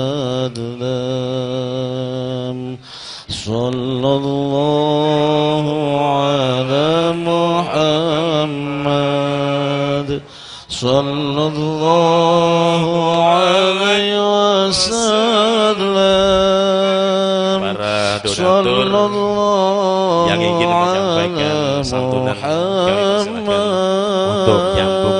الأدلام صلى الله على محمد صلى الله عليه وسلم para donatur yang ingin menyampaikan santunan kami persembahkan untuk nyambung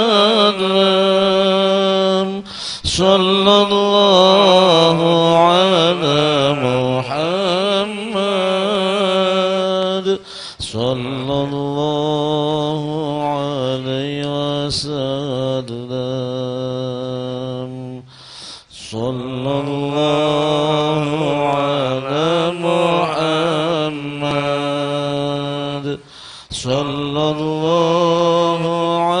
وسلم صلى الله على محمد صلى الله على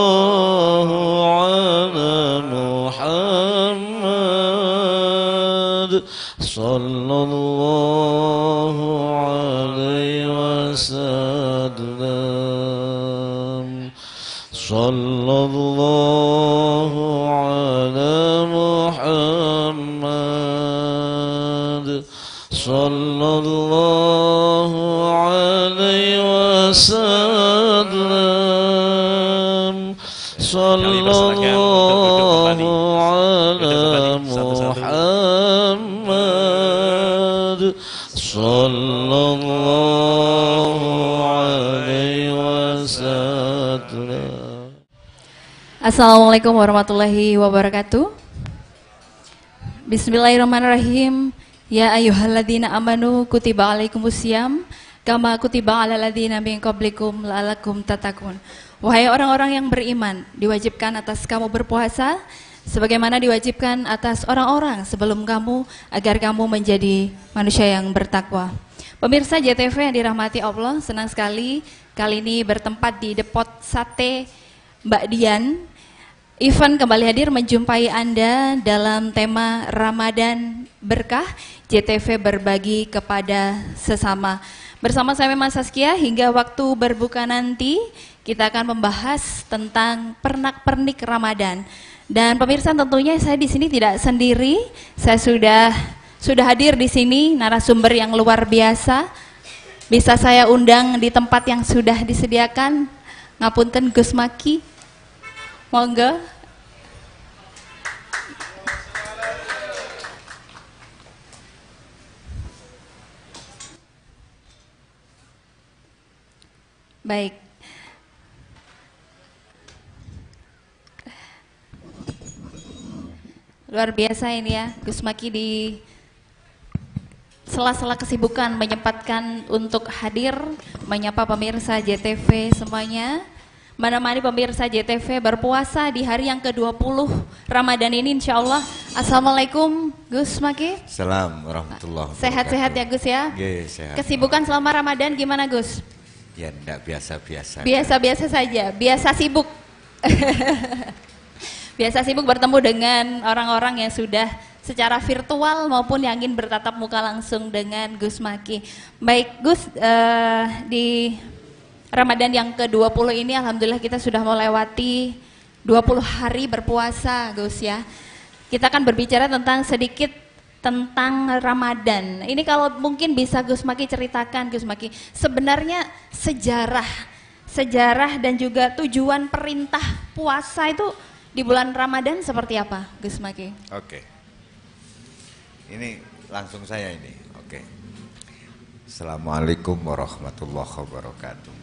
wasallam sallallahu ala muhammad sallallahu alaihi wasallam Assalamualaikum warahmatullahi wabarakatuh Bismillahirrahmanirrahim Ya ayuhaladina amanu kutiba alaikumusiyam kama kutiba ala ladina min qablikum lalakum tatakun. Wahai orang-orang yang beriman, diwajibkan atas kamu berpuasa sebagaimana diwajibkan atas orang-orang sebelum kamu agar kamu menjadi manusia yang bertakwa. Pemirsa JTV yang dirahmati Allah, senang sekali kali ini bertempat di Depot Sate Mbak Dian. Ivan kembali hadir menjumpai Anda dalam tema Ramadan Berkah JTV berbagi kepada sesama. Bersama saya Mas Saskia hingga waktu berbuka nanti kita akan membahas tentang pernak-pernik Ramadan. Dan pemirsa tentunya saya di sini tidak sendiri. Saya sudah sudah hadir di sini narasumber yang luar biasa. Bisa saya undang di tempat yang sudah disediakan. Ngapunten Gus Maki. Monggo. Baik. Luar biasa ini ya, Gus Maki di sela-sela kesibukan menyempatkan untuk hadir menyapa pemirsa JTV semuanya. Mana-mana pemirsa JTV berpuasa di hari yang ke-20 Ramadan ini insya Allah. Assalamualaikum Gus Maki. Salam warahmatullahi wabarakatuh. Sehat-sehat ya Gus ya. Iya, sehat. Kesibukan selama Ramadan gimana Gus? Ya enggak biasa-biasa. Biasa-biasa saja, biasa sibuk. biasa sibuk bertemu dengan orang-orang yang sudah secara virtual maupun yang ingin bertatap muka langsung dengan Gus Maki. Baik Gus, uh, di Ramadan yang ke-20 ini Alhamdulillah kita sudah melewati 20 hari berpuasa Gus ya. Kita akan berbicara tentang sedikit tentang Ramadan. Ini kalau mungkin bisa Gus Maki ceritakan Gus Maki, sebenarnya sejarah sejarah dan juga tujuan perintah puasa itu di bulan Ramadan seperti apa Gus Maki? Oke. Ini langsung saya ini. Oke. Assalamualaikum warahmatullahi wabarakatuh.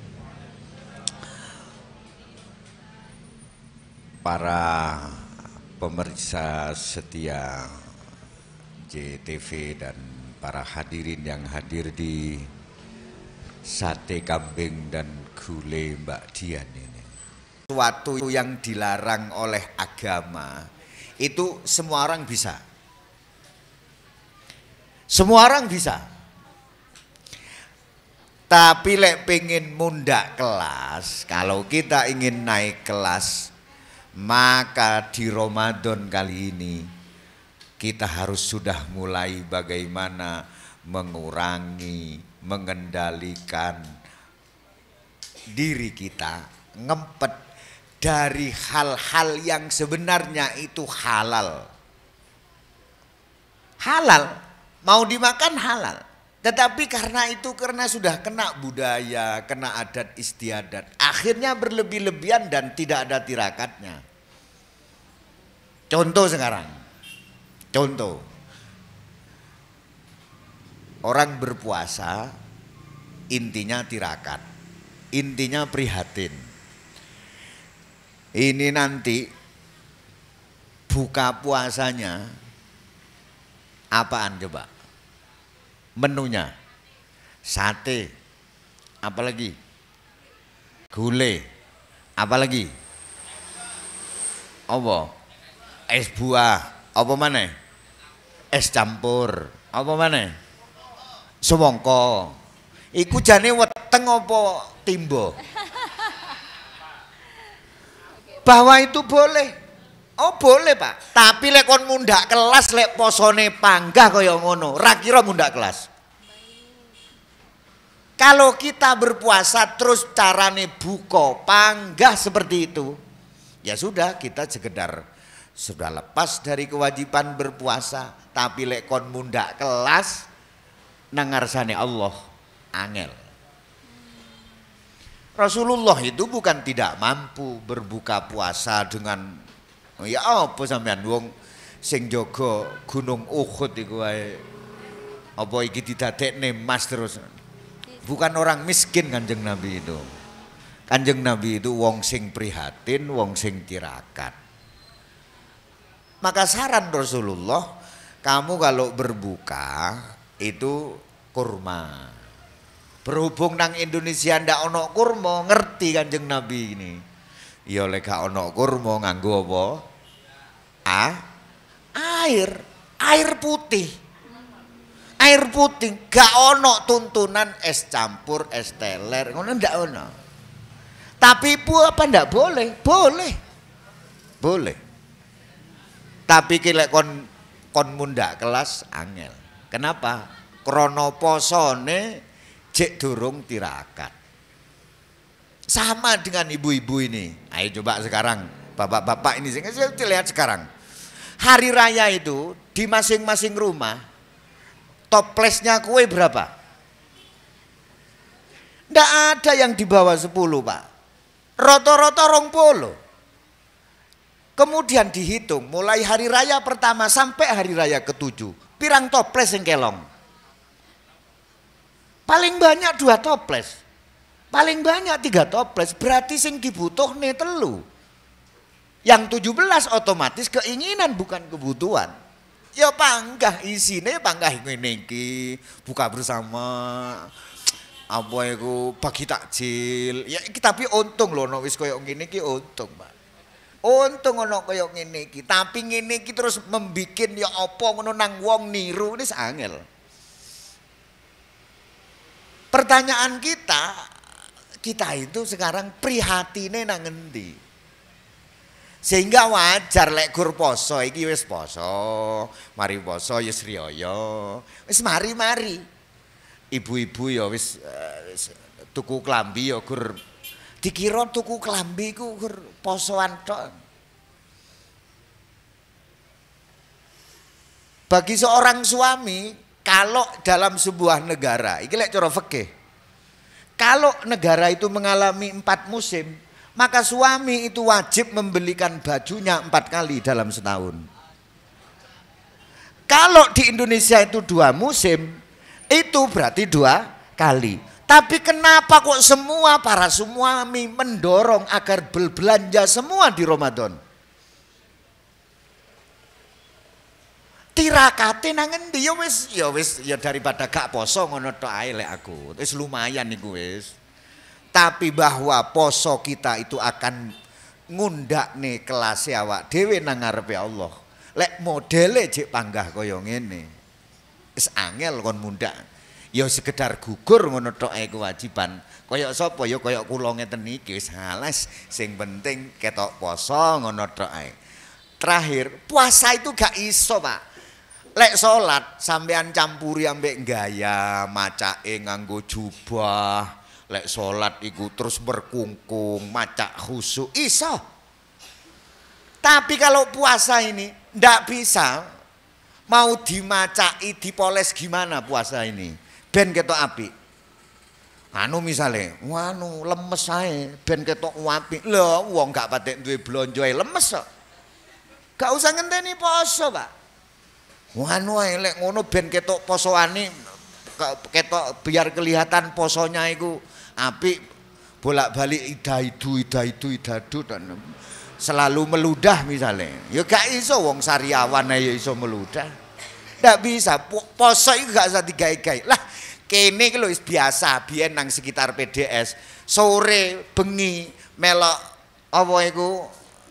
Para pemeriksa setia JTV dan para hadirin yang hadir di sate kambing dan gulai Mbak Dian ini. Suatu yang dilarang oleh agama itu semua orang bisa. Semua orang bisa. Tapi lek pengen munda kelas, kalau kita ingin naik kelas, maka di Ramadan kali ini kita harus sudah mulai bagaimana mengurangi, mengendalikan diri kita ngempet dari hal-hal yang sebenarnya itu halal. Halal, mau dimakan halal. Tetapi karena itu karena sudah kena budaya, kena adat istiadat, akhirnya berlebih-lebihan dan tidak ada tirakatnya. Contoh sekarang, Contoh, orang berpuasa intinya tirakat, intinya prihatin. Ini nanti buka puasanya apaan coba? Menunya sate, apalagi gulai, apalagi apa? Es buah apa mana? Es campur. Apa mana? Semongko. Iku jane weteng apa timbo Bahwa itu boleh. Oh boleh pak, tapi lek kon kelas lek posone panggah kaya ngono, rakiro mundak kelas. Kalau kita berpuasa terus carane buko panggah seperti itu, ya sudah kita sekedar sudah lepas dari kewajiban berpuasa tapi lek kon kelas nangarsane Allah angel Rasulullah itu bukan tidak mampu berbuka puasa dengan oh ya apa sampean wong sing jaga gunung Uhud iku wae apa iki didadekne mas terus bukan orang miskin Kanjeng Nabi itu Kanjeng Nabi itu wong sing prihatin wong sing tirakat maka saran Rasulullah, kamu kalau berbuka itu kurma. Berhubung nang Indonesia ndak ono kurma, ngerti kan jeng Nabi ini. Ya oleh gak ono kurma nganggo apa? Ah, air, air putih. Air putih gak ono tuntunan es campur, es teler, ngono ndak ono. Tapi bu apa ndak boleh? Boleh. Boleh. Tapi kile kon kon munda kelas angel. Kenapa? Krono posone cek durung tirakat. Sama dengan ibu-ibu ini. Ayo coba sekarang bapak-bapak ini saya lihat sekarang. Hari raya itu di masing-masing rumah toplesnya kue berapa? Tidak ada yang dibawa sepuluh pak. Roto-roto rong polo. Kemudian dihitung mulai hari raya pertama sampai hari raya ketujuh. Pirang toples yang kelong. Paling banyak dua toples. Paling banyak tiga toples. Berarti sing dibutuh nih telu. Yang tujuh belas otomatis keinginan bukan kebutuhan. Ya panggah isine panggah ini. buka bersama. Apa itu pagi takjil. Ya tapi untung loh nek wis koyo ini ki untung, Pak. Untung ono kaya ngene iki, tapi ngene iki terus membikin ya apa ngono nang wong niru ini angel. Pertanyaan kita, kita itu sekarang prihatine nang endi? Sehingga wajar lek gur poso iki wis poso, mari poso ya sriyaya, wis mari-mari. Ibu-ibu ya wis, uh, wis tuku klambi ya gur dikira tuku kelambi ku posoan tok. Bagi seorang suami, kalau dalam sebuah negara, iki lek cara fikih. Kalau negara itu mengalami empat musim, maka suami itu wajib membelikan bajunya empat kali dalam setahun. Kalau di Indonesia itu dua musim, itu berarti dua kali. Tapi kenapa kok semua para suami mendorong agar berbelanja semua di Ramadan? Tirakate nang endi ya wis ya wis ya daripada gak poso ngono tok ae lek aku. Wis lumayan iku wis. Tapi bahwa poso kita itu akan ngundak nih kelas awak dewe nang ngarepe Allah. Lek modele jek panggah koyong ngene. Wis angel kon mundak ya sekedar gugur ngono tok ae kewajiban. Kaya sapa ya kaya kula ngeten iki wis sing penting ketok poso ngono tok ae. Terakhir, puasa itu gak iso, Pak. Lek salat sampean campuri ambek gaya, macake nganggo jubah. Lek salat iku terus berkungkung, macak khusyuk iso. Tapi kalau puasa ini ndak bisa mau dimacai, dipoles gimana puasa ini? ben ketok api, Anu misale, anu lemes ae ben ketok apik. Lho, wong gak patek duwe blonjo ae lemes kok. Gak usah ngenteni poso, Pak. anu ae lek ngono ben ketok posoane ketok biar kelihatan posonya iku apik bolak-balik itu itu ida itu dan selalu meludah misalnya ya gak iso wong sariawan ya iso meludah gak bisa poso itu gak bisa gai gai lah Kene iki lho biasa biyen nang sekitar PDS. Sore bengi melok apa iku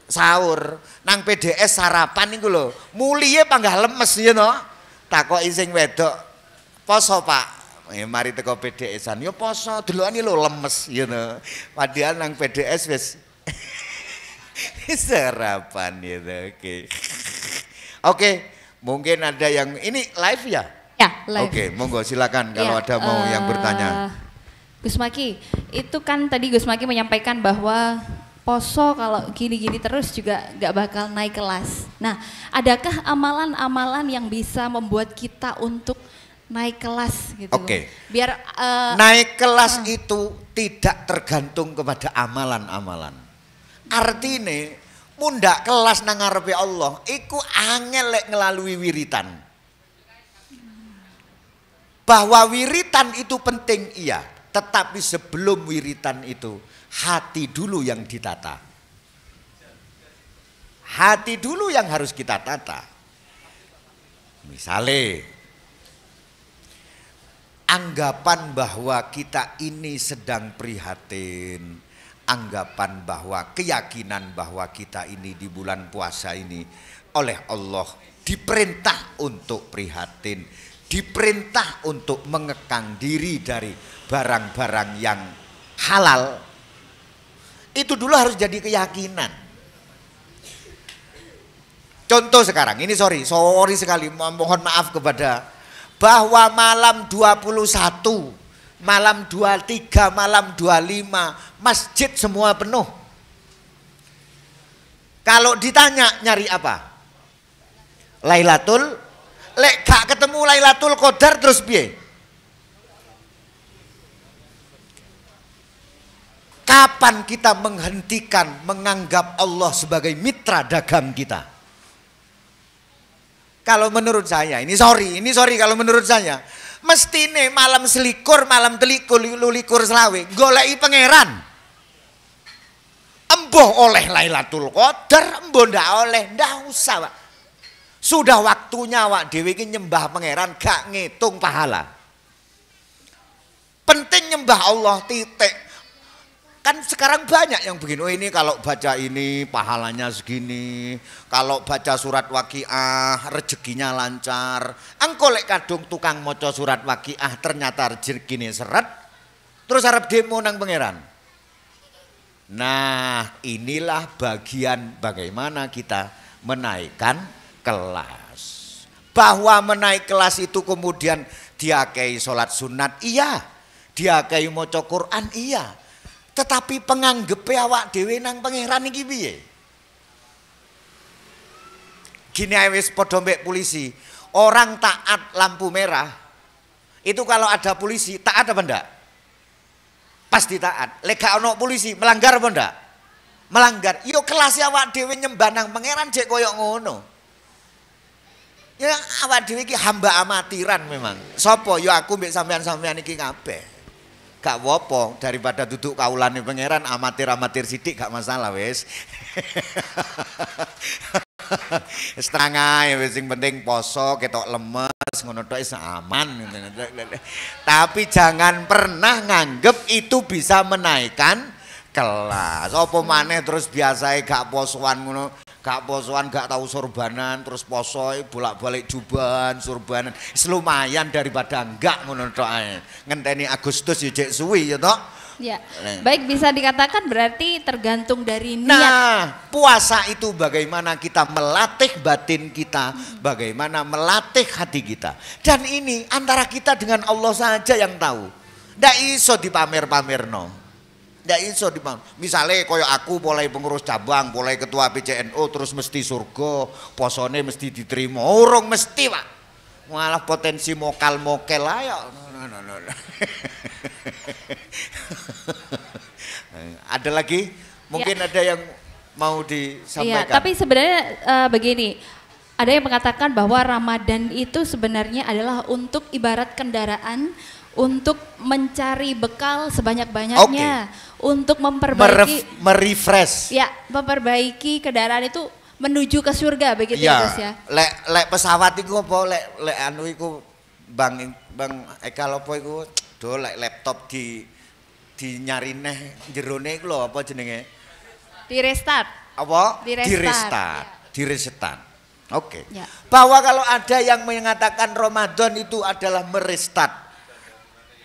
sahur nang PDS sarapan niku lho. Mulie panggah lemes ya you no. Know? sing wedok, "Poso, Pak?" Eh, mari teko PDS-an, yo poso, delokane lho lemes ya no. Padahal nang PDS wis sarapan ya oke. Oke, mungkin ada yang ini live ya? Ya, live. Oke, monggo silakan ya, kalau ya, ada mau uh, yang eh, bertanya. Gus Maki, itu kan tadi Gus Maki menyampaikan bahwa poso kalau gini-gini terus juga nggak bakal naik kelas. Nah, adakah amalan-amalan yang bisa membuat kita untuk naik kelas gitu? Oke. Biar uh, naik kelas uh. itu tidak tergantung kepada amalan-amalan. Artinya, munda kelas nangarpe Allah, iku angel lek ngelalui wiritan. Bahwa wiritan itu penting, iya. Tetapi sebelum wiritan itu, hati dulu yang ditata. Hati dulu yang harus kita tata. Misalnya, anggapan bahwa kita ini sedang prihatin, anggapan bahwa keyakinan bahwa kita ini di bulan puasa ini oleh Allah diperintah untuk prihatin diperintah untuk mengekang diri dari barang-barang yang halal itu dulu harus jadi keyakinan contoh sekarang ini sorry sorry sekali mohon maaf kepada bahwa malam 21 malam 23 malam 25 masjid semua penuh kalau ditanya nyari apa Lailatul lek gak ketemu Lailatul Qadar terus piye? Kapan kita menghentikan menganggap Allah sebagai mitra dagang kita? Kalau menurut saya, ini sorry, ini sorry kalau menurut saya, mestine malam selikur, malam telikur, lulikur selawe, golei pangeran. Emboh oleh Lailatul Qadar, emboh ndak oleh, ndak usah, Pak. Sudah waktunya Wak dewi ini nyembah pangeran gak ngitung pahala. Penting nyembah Allah titik. Kan sekarang banyak yang begini, oh ini kalau baca ini pahalanya segini, kalau baca surat wakiah rezekinya lancar. angkolek kadung tukang moco surat wakiah ternyata rezekinya seret, terus harap demo nang pangeran. Nah, inilah bagian bagaimana kita menaikkan kelas. Bahwa menaik kelas itu kemudian diakai sholat sunat, iya. Diakai moco Quran, iya. Tetapi penganggepe awak dewi nang pangeran iki piye? Gini ae wis padha polisi. Orang taat lampu merah itu kalau ada polisi taat apa ndak? Pasti taat. Lega ono polisi melanggar apa ndak? Melanggar. Yo kelas wak dewi nyembah nang pangeran jek koyok ngono. Ya awak dhewe iki hamba amatiran memang. Sopo yo ya aku mbek sampean-sampean iki kabeh. Gak wopo daripada duduk kaulane pangeran amatir-amatir sidik gak masalah wis. Setengah ya wis sing penting poso ketok lemes ngono tok is aman. Tapi jangan pernah nganggep itu bisa menaikkan kelas. Apa maneh terus biasae gak posoan ngono, gak posoan gak tahu sorbanan, terus poso e bolak-balik juban, sorbanan. Selumayan daripada enggak ngono tok ae. Ngenteni Agustus ya cek suwi ya tok. Ya. Baik bisa dikatakan berarti tergantung dari niat. Nah, puasa itu bagaimana kita melatih batin kita, hmm. bagaimana melatih hati kita. Dan ini antara kita dengan Allah saja yang tahu. Ndak iso dipamer-pamerno ndak iso dibangun. Misale kaya aku mulai pengurus cabang, mulai ketua PCNU terus mesti surga, posone mesti diterima. Urung mesti, Pak. Malah potensi mokal mokel ayo. No, no, no, no. ada lagi? Mungkin ya. ada yang mau disampaikan. Iya, tapi sebenarnya uh, begini, ada yang mengatakan bahwa Ramadan itu sebenarnya adalah untuk ibarat kendaraan untuk mencari bekal sebanyak-banyaknya. Okay untuk memperbaiki merefresh. Ya, memperbaiki kendaraan itu menuju ke surga begitu iya. ya, Gus ya. Lek lek pesawat iku apa lek lek anu iku Bang Bang Eka lopo iku do lek laptop di di nyarineh jerone iku lho apa jenenge? Di restart. Apa? Di restart. Di restart. Ya. Di restart. Oke. Okay. Ya. Bahwa kalau ada yang mengatakan Ramadan itu adalah merestart.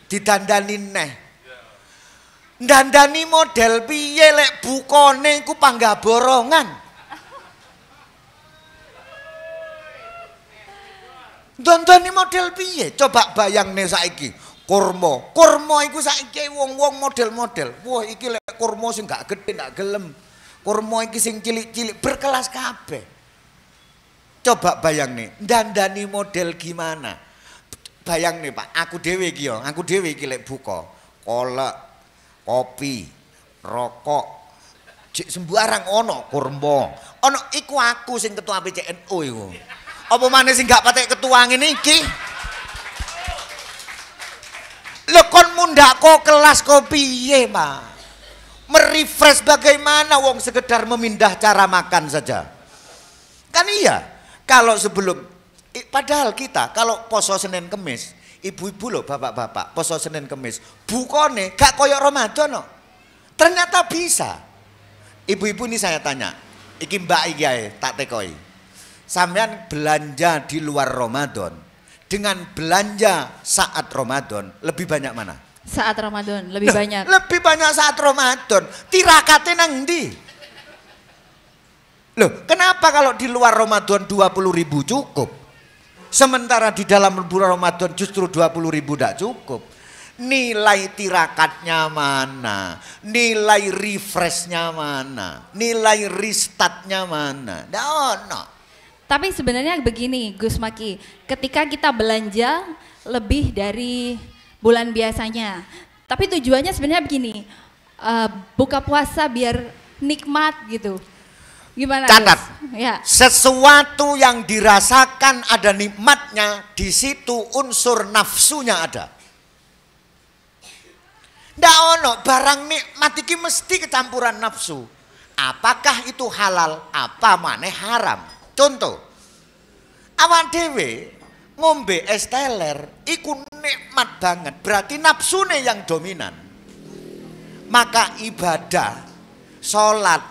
Didandani neh dandani model piye lek bukone iku panggaborongan dandani model piye coba bayangne saiki kurma kurma iku saiki wong-wong model-model wah iki lek kurma sing gak gedhe gak gelem kurma iki sing cilik-cilik berkelas kabeh coba bayang nih dandani model gimana bayang nih pak aku dewi kyo aku dewi kilek buka. kolak kopi, rokok, cek sembarang ono kurma. Ono iku aku sing ketua BCNU iku. Apa mana sing gak patek ketua ini ki, lekon munda kok kelas kopi ye Pak? Merefresh bagaimana wong sekedar memindah cara makan saja. Kan iya, kalau sebelum padahal kita kalau poso Senin Kemis Ibu-ibu loh, bapak-bapak, poso Senin Kemis. Bukone gak koyok Ramadan no. Ternyata bisa. Ibu-ibu ini saya tanya, iki mbak iki tak tekoi. Sampean belanja di luar Ramadan dengan belanja saat Ramadan lebih banyak mana? Saat Ramadan lebih Loh, banyak. Lebih banyak saat Ramadan. Tirakatnya nang di. Loh, kenapa kalau di luar Ramadan 20 ribu cukup? Sementara di dalam bulan Ramadan justru 20 ribu tidak cukup. Nilai tirakatnya mana? Nilai refreshnya mana? Nilai restartnya mana? Tidak ada. Tapi sebenarnya begini Gus Maki, ketika kita belanja lebih dari bulan biasanya, tapi tujuannya sebenarnya begini, uh, buka puasa biar nikmat gitu. Gimana? Catat. Ya. Sesuatu yang dirasakan ada nikmatnya, di situ unsur nafsunya ada. Ndak ono barang nikmat iki mesti kecampuran nafsu. Apakah itu halal? Apa mane haram? Contoh. awan dewe ngombe es teler iku nikmat banget, berarti nafsu yang dominan. Maka ibadah, sholat,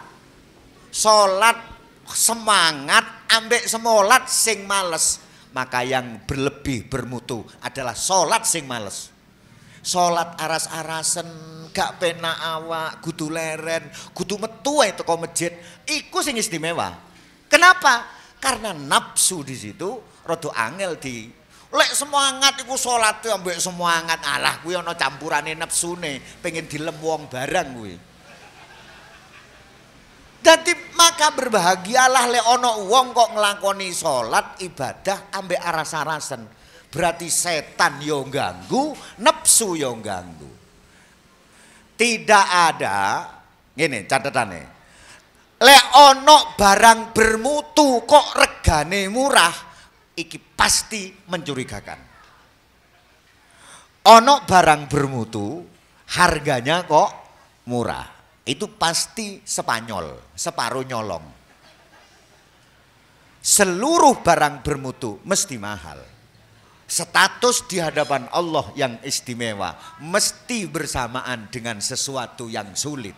Salat semangat ambek semolat sing males. Maka yang berlebih bermutu adalah salat sing males. Salat aras-arasen gak penak awak, kudu leren, kudu metu ae teko masjid, iku sing istimewa. Kenapa? Karena nafsu di situ rada angel di Lek semangat iku salat ambek semangat. Alah kuwi ana campurane nepsune, pengen dilem wong barang kuwi. Jadi maka berbahagialah le wong kok nglakoni sholat ibadah ambek aras arasan Berarti setan yo ganggu, nepsu yo ganggu. Tidak ada gini catatannya Le barang bermutu kok regane murah, iki pasti mencurigakan. Ono barang bermutu harganya kok murah itu pasti Spanyol, separuh nyolong. Seluruh barang bermutu mesti mahal. Status di hadapan Allah yang istimewa mesti bersamaan dengan sesuatu yang sulit.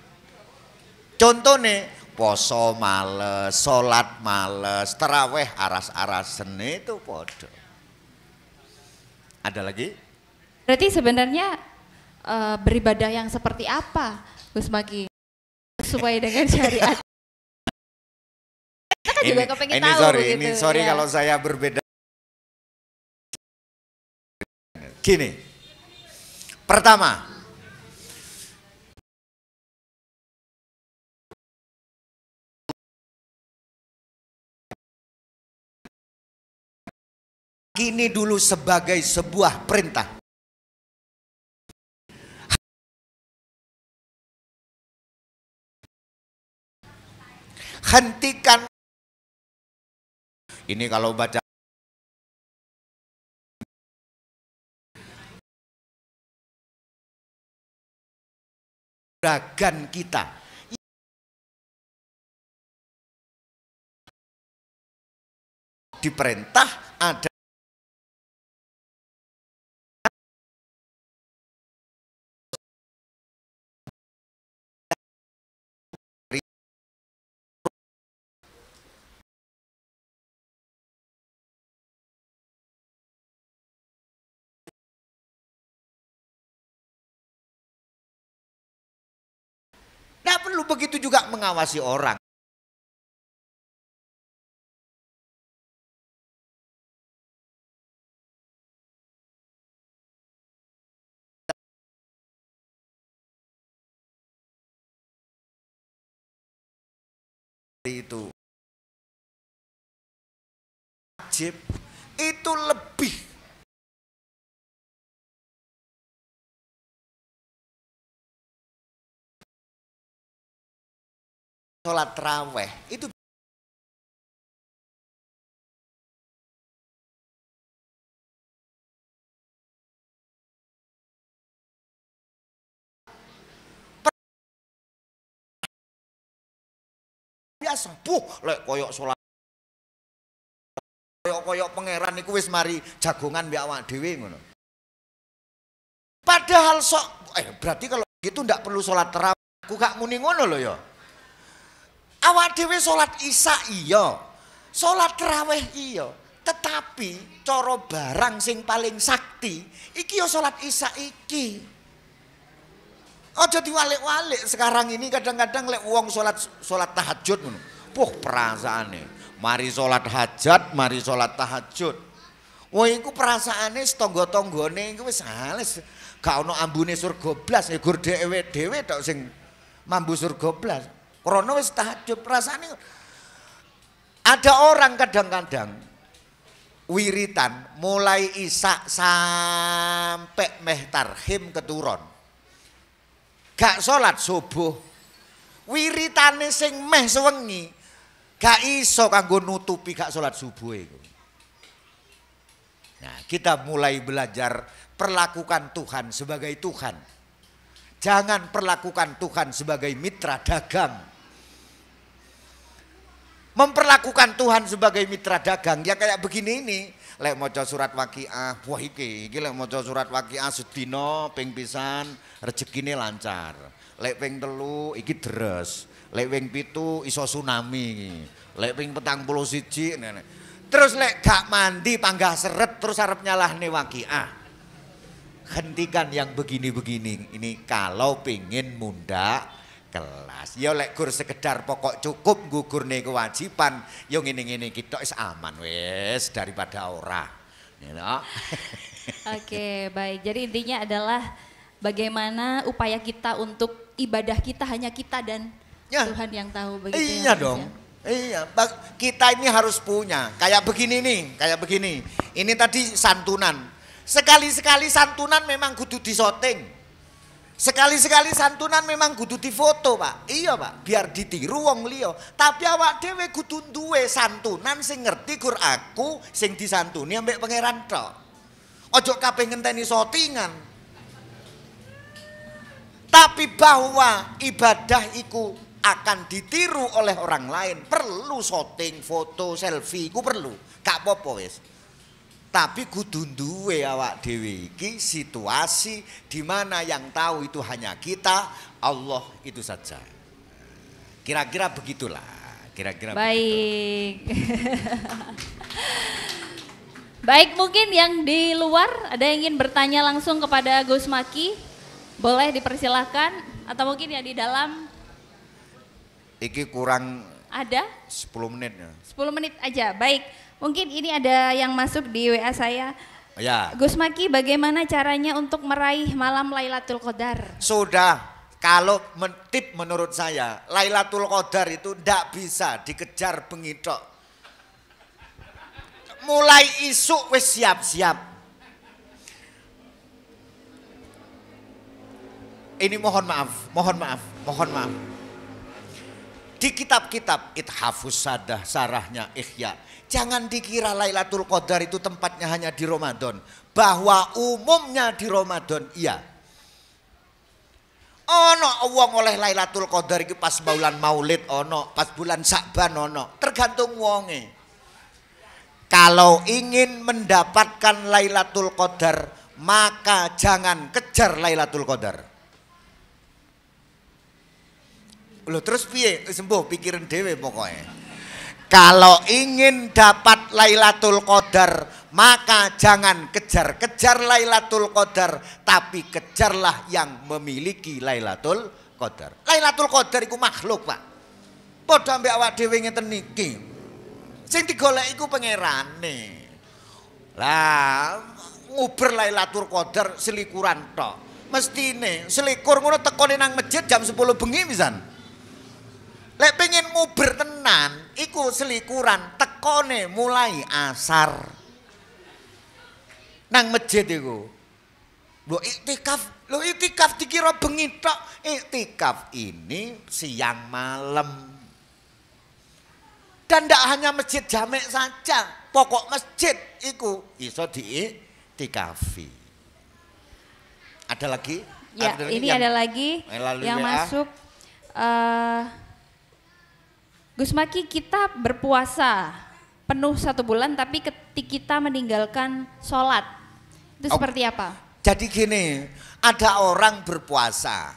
Contohnya poso males, sholat males, teraweh aras aras seni itu podo. Ada lagi? Berarti sebenarnya eh, beribadah yang seperti apa Gus Maki? sesuai dengan syariat. Kita kan ini, juga kepengen ini tahu sorry, gitu. Ini sorry ya. kalau saya berbeda. Gini, pertama, kini dulu sebagai sebuah perintah. hentikan. Ini kalau baca ragan kita. Diperintah ada perlu begitu juga mengawasi orang. itu wajib itu lebih sholat raweh itu biasa puh lek koyok sholat koyok koyok pangeran niku wis mari jagongan mbak awak dewi ngono padahal sok eh berarti kalau gitu ndak perlu sholat terawih aku gak muni ngono loh ya awak dhewe salat isya iya salat terawih iya tetapi cara barang sing paling sakti iki ya salat isya iki aja diwalik-walik sekarang ini kadang-kadang lek wong salat salat tahajud ngono puh perasaane mari salat hajat mari salat tahajud Wah, itu perasaannya setonggo tonggone itu wes halus. Kau no ambune surga blas, ya gur dewe dewe tak sing mambu surga blas. Krono wis tahajud rasane ada orang kadang-kadang wiritan mulai isak sampai meh tarhim keturun. Gak sholat subuh. Wiritane sing meh sewengi gak iso kanggo nutupi gak sholat subuh itu. Nah, kita mulai belajar perlakukan Tuhan sebagai Tuhan. Jangan perlakukan Tuhan sebagai mitra dagang memperlakukan Tuhan sebagai mitra dagang ya kayak begini ini lek maca surat waqiah wah iki iki lek maca surat waqiah sedina ping pisan rezekine lancar lek ping telu iki deres lek ping pitu iso tsunami lek ping petang puluh siji terus lek gak mandi panggah seret terus arep nyalahne waqiah hentikan yang begini-begini ini kalau pingin munda kelas. Ya lek gur sekedar pokok cukup gugur nih kewajiban, yang ngene ini kita is aman wes daripada ora. You ya know? Oke, baik. Jadi intinya adalah bagaimana upaya kita untuk ibadah kita hanya kita dan ya. Tuhan yang tahu begitu. Ya, iya ya, dong. Iya, Iya, kita ini harus punya kayak begini nih, kayak begini. Ini tadi santunan. Sekali-sekali santunan memang kudu disoting. Sekali-sekali santunan memang kudu foto Pak. Iya, Pak, biar ditiru wong liya. Tapi awak dhewe kudu duwe santunan sing ngerti kur aku sing disantuni ambek pangeran tok. Ojo kabeh ngenteni sotingan. Tapi bahwa ibadah iku akan ditiru oleh orang lain, perlu syuting, foto, selfie, ku perlu. kak apa-apa tapi kudu duwe awak dewi iki situasi di mana yang tahu itu hanya kita, Allah itu saja. Kira-kira begitulah. Kira-kira Baik. Begitu. Baik, mungkin yang di luar ada yang ingin bertanya langsung kepada Gus Maki? Boleh dipersilahkan atau mungkin ya di dalam Iki kurang ada 10 menit ya. 10 menit aja. Baik. Mungkin ini ada yang masuk di WA saya. Ya. Gus Maki, bagaimana caranya untuk meraih malam Lailatul Qadar? Sudah. Kalau mentip menurut saya, Lailatul Qadar itu tidak bisa dikejar pengitok. Mulai isu wis siap-siap. Ini mohon maaf, mohon maaf, mohon maaf di kitab-kitab ithafus sadah sarahnya ikhya. Jangan dikira Lailatul Qadar itu tempatnya hanya di Ramadan. Bahwa umumnya di Ramadan, iya. Ono wong oleh Lailatul Qadar itu pas bulan Maulid ono, pas bulan Sa'ban ono, tergantung wonge. Kalau ingin mendapatkan Lailatul Qadar, maka jangan kejar Lailatul Qadar. lo terus piye? Sembuh pikiran dewe pokoknya. Kalau ingin dapat Lailatul Qadar, maka jangan kejar-kejar Lailatul Qadar, tapi kejarlah yang memiliki Lailatul Qadar. Lailatul Qadar itu makhluk, Pak. Padha mbek awak dhewe ngeten niki. Sing digolek iku pangerane. Lah, nguber Lailatul Qadar selikuran tok. Mestine selikur ngono tekone nang masjid jam 10 bengi pisan. Lek pengen nguber tenan, iku selikuran tekone mulai asar. Nang masjid iku. Lho iktikaf, lho iktikaf dikira bengi tok. Iktikaf ini siang malam. Dan tidak hanya masjid jamek saja, pokok masjid iku iso diiktikafi. Ada lagi? Ya, ada lagi ini yang, ada lagi yang, yang masuk uh, Gus Maki, kita berpuasa penuh satu bulan tapi ketika kita meninggalkan sholat itu oh, seperti apa? Jadi gini, ada orang berpuasa.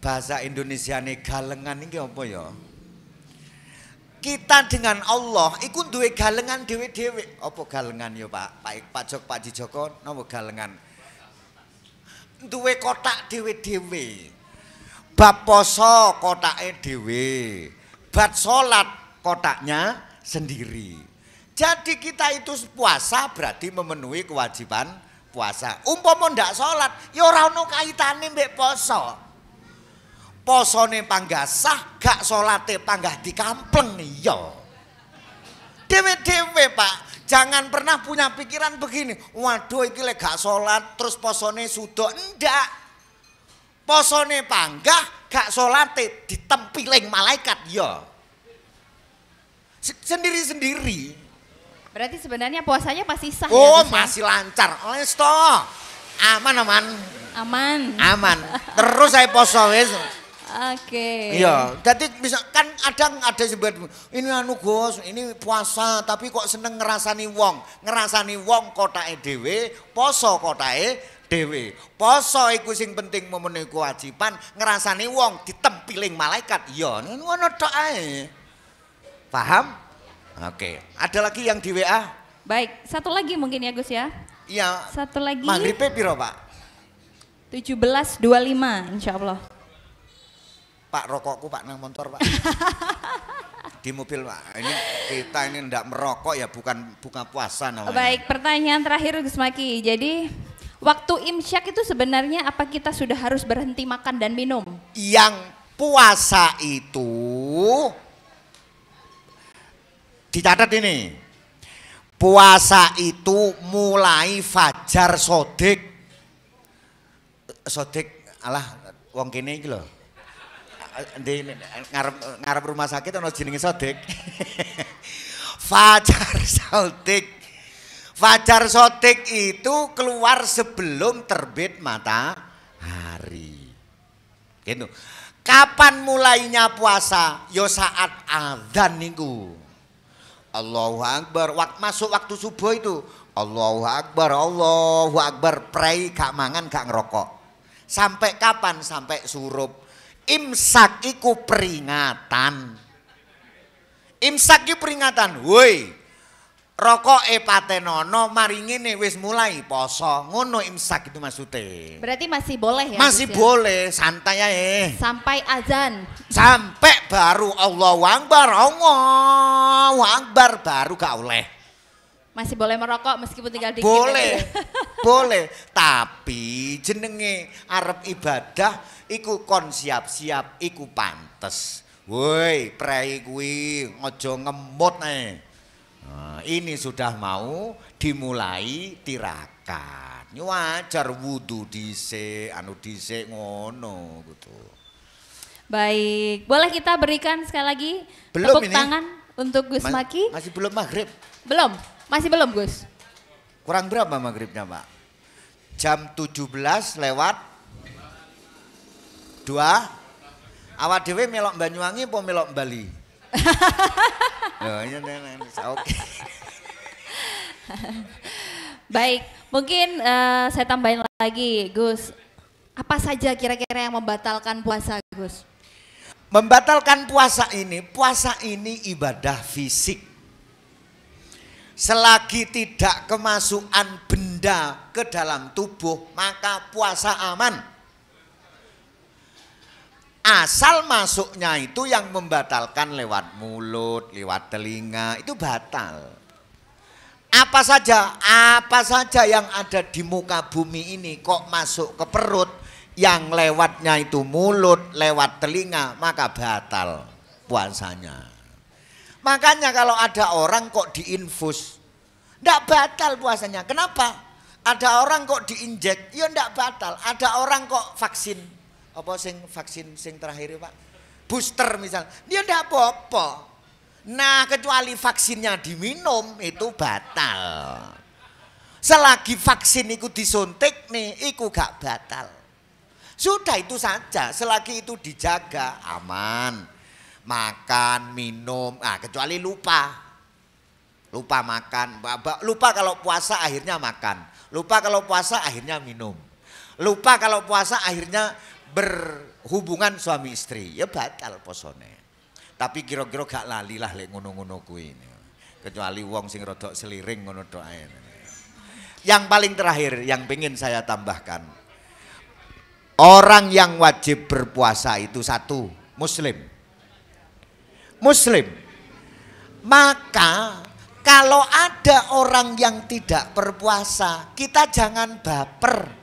Bahasa Indonesia nih galengan ini apa ya? Kita dengan Allah ikut duwe galengan dewi dewi. Apa galengan ya Pak? Pak Pak Jok Pak Jijoko napa galengan? Duwe kotak dewi dewi. Bab poso kotake dhewe. Bab sholat kotaknya sendiri. Jadi kita itu puasa berarti memenuhi kewajiban puasa. Umpama ndak solat, ya orang ono kaitane mbek poso. panggah sah, gak di panggah di nih ya. Dewe-dewe, Pak. Jangan pernah punya pikiran begini. Waduh ini gak sholat terus posone sudah Ndak posone panggah gak di ditempiling malaikat ya. Sendiri-sendiri. Berarti sebenarnya puasanya masih sah ya, Oh, ya, masih lancar. oleh toh Aman aman. Aman. Aman. Terus saya poso wes Oke. Okay. Iya, jadi bisa kan ada ada juga ini anu Gus, ini puasa tapi kok seneng ngerasani wong, ngerasani wong kota edw poso kota e dhewe. Poso iku sing penting memenuhi kewajiban, ngrasani wong ditempiling malaikat. Ya ngono tok ae. Paham? Oke. Ada lagi yang di WA? Baik, satu lagi mungkin ya Gus ya. Iya. Satu lagi. Maghribnya piro Pak? 17.25 insya Allah. Pak rokokku Pak nang motor Pak. di mobil Pak. Ini kita ini ndak merokok ya bukan buka puasa namanya. Baik, pertanyaan terakhir Gus Maki. Jadi Waktu imsyak itu sebenarnya apa kita sudah harus berhenti makan dan minum? Yang puasa itu dicatat ini. Puasa itu mulai fajar sodik. Sodik alah wong kene iki lho. Di ngarep ngarep rumah sakit ono jenenge sodik. fajar sodik Fajar sotik itu keluar sebelum terbit matahari. Gitu. Kapan mulainya puasa? Yo ya saat azan niku. Allahu Akbar. Wak masuk waktu subuh itu. Allahu Akbar, Allahu Akbar. Pray gak mangan gak ngerokok. Sampai kapan? Sampai surup. Imsak iku peringatan. Imsak iku peringatan. Woi, rokok e patenono maringi nih wis mulai poso ngono imsak itu maksudnya berarti masih boleh ya masih boleh santai ya sampai azan sampai baru Allah wangbar Allah baru gak boleh masih boleh merokok meskipun tinggal dikit boleh ya? boleh tapi jenenge Arab ibadah iku kon siap-siap iku pantes woi prei kuih ngejo ngemut nih Ah, ini sudah mau dimulai tirakat. Ini wajar wudhu dice, anu dice ngono gitu. Baik, boleh kita berikan sekali lagi belum tepuk ini. tangan untuk Gus Mas, Maki? Masih belum maghrib? Belum, masih belum Gus. Kurang berapa maghribnya Pak? Jam 17 lewat dua. Awak dewe melok Banyuwangi atau melok Bali? Oke. Baik, mungkin uh, saya tambahin lagi, Gus. Apa saja kira-kira yang membatalkan puasa, Gus? Membatalkan puasa ini, puasa ini ibadah fisik. Selagi tidak kemasukan benda ke dalam tubuh, maka puasa aman. Asal masuknya itu yang membatalkan lewat mulut, lewat telinga, itu batal. Apa saja, apa saja yang ada di muka bumi ini kok masuk ke perut yang lewatnya itu mulut, lewat telinga, maka batal puasanya. Makanya kalau ada orang kok diinfus, ndak batal puasanya. Kenapa? Ada orang kok diinjek, ya ndak batal. Ada orang kok vaksin, apa sing vaksin sing terakhir Pak? Booster misal. Dia ya, ndak apa Nah, kecuali vaksinnya diminum itu batal. Selagi vaksin itu disuntik nih, itu gak batal. Sudah itu saja, selagi itu dijaga aman. Makan, minum, ah kecuali lupa. Lupa makan, lupa kalau puasa akhirnya makan. Lupa kalau puasa akhirnya minum. Lupa kalau puasa akhirnya berhubungan suami istri ya batal posone. Tapi kira-kira gak lali lah lek ngono-ngono kuwi. Kecuali wong sing rodok seliring ngono tok Yang paling terakhir yang pengen saya tambahkan. Orang yang wajib berpuasa itu satu, muslim. Muslim. Maka kalau ada orang yang tidak berpuasa, kita jangan baper.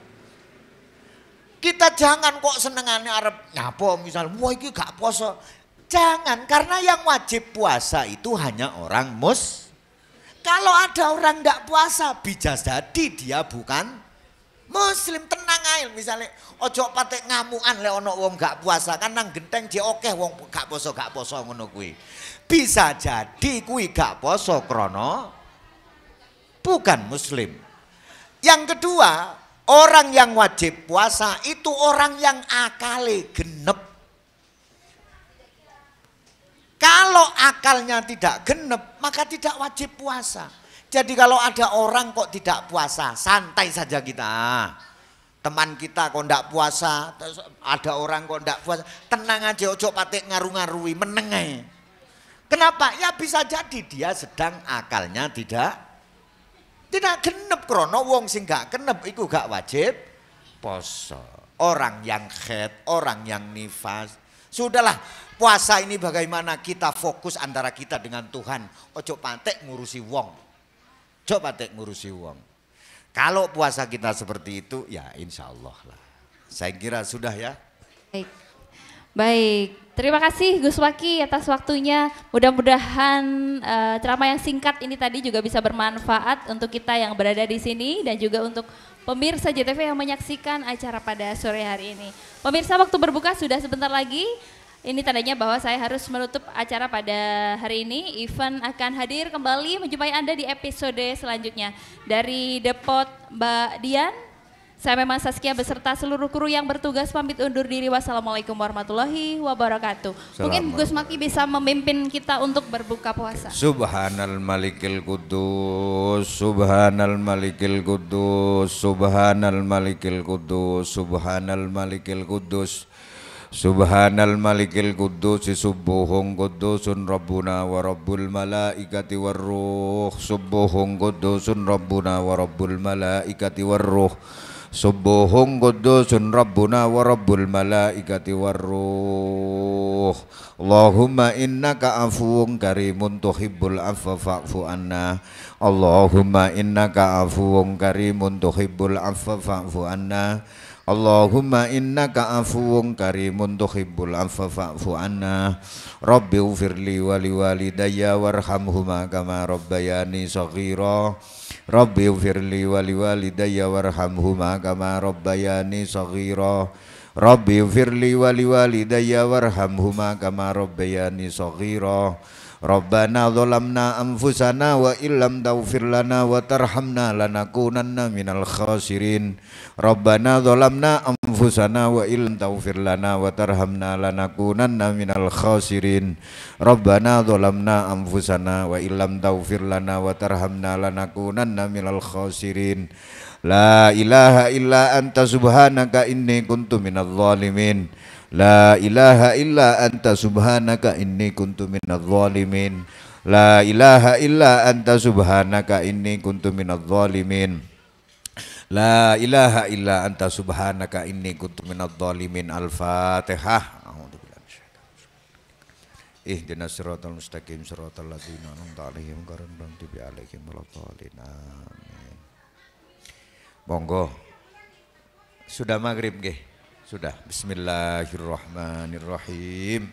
Kita jangan kok senengannya Arab nyapo misal wah ini gak puasa. Jangan, karena yang wajib puasa itu hanya orang mus. Kalau ada orang gak puasa, bisa jadi dia bukan muslim. Tenang aja misalnya, ojo patek ngamuan le ono wong gak puasa kan nang genteng je oke wong gak poso gak poso ngono kui Bisa jadi kui gak poso krono bukan muslim. Yang kedua, Orang yang wajib puasa itu orang yang akale genep. Kalau akalnya tidak genep, maka tidak wajib puasa. Jadi kalau ada orang kok tidak puasa, santai saja kita. Teman kita kok tidak puasa, ada orang kok tidak puasa, tenang aja ojo patik ngaru-ngarui, menengai. Kenapa? Ya bisa jadi dia sedang akalnya tidak tidak genep krono wong sing gak genep iku gak wajib poso. Orang yang head orang yang nifas. Sudahlah, puasa ini bagaimana kita fokus antara kita dengan Tuhan. Ojo pantek ngurusi wong. Ojo pantek ngurusi wong. Kalau puasa kita seperti itu, ya insya Allah lah. Saya kira sudah ya. Baik. Baik, Terima kasih Gus Waki atas waktunya. Mudah-mudahan uh, ceramah yang singkat ini tadi juga bisa bermanfaat untuk kita yang berada di sini dan juga untuk pemirsa JTV yang menyaksikan acara pada sore hari ini. Pemirsa waktu berbuka sudah sebentar lagi. Ini tandanya bahwa saya harus menutup acara pada hari ini. Event akan hadir kembali menjumpai Anda di episode selanjutnya. Dari Depot Mbak Dian, saya memang Saskia beserta seluruh kru yang bertugas pamit undur diri. Wassalamualaikum warahmatullahi wabarakatuh. Salam Mungkin Gus Maki bisa memimpin kita untuk berbuka puasa. Subhanal Malikil Kudus, Subhanal Malikil Kudus, Subhanal Malikil Kudus, Subhanal Malikil Kudus. Subhanal Malikil kudus, Subuhung Kudusun Rabbuna wa Rabbul Malaikati Warruh, Subuhung Kudusun Rabbuna wa Rabbul Malaikati war Subuhun kudusun Rabbuna wa Rabbul malaikati warruh Allahumma innaka afuun karimun tuhibbul afwa fa'fu anna Allahumma innaka afuun karimun tuhibbul afwa fa'fu anna Allahumma innaka afuwun karimun tuhibbul afwa fa'fu anna Rabbi ufirli wali walidayya warhamhuma kama rabbayani saghira Rabbi firli wali walidayya warhamhuma kama rabbayani saghira Rabbi firli wali walidayya warhamhuma kama rabbayani saghira Rabbana zolamna anfusana wa illam tawfir lana wa tarhamna lanakunanna minal khasirin Rabbana zolamna anfusana wa illam tawfir lana wa tarhamna lanakunanna minal khasirin Rabbana zolamna anfusana wa illam tawfir lana wa tarhamna lanakunanna minal khasirin La ilaha illa anta subhanaka inni kuntu minal zalimin La ilaha illa anta subhanaka inni kuntu minadh zalimin. La ilaha illa anta subhanaka inni kuntu minadh zalimin. La ilaha illa anta subhanaka inni kuntu minadh zalimin. Al-Fatihah. Ihdinas siratal mustaqim siratal ladzina an'amta alaihim ghairil maghdubi tibi waladdallin. Amin. Monggo. Sudah maghrib nggih. Sudah. Bismillahirrahmanirrahim.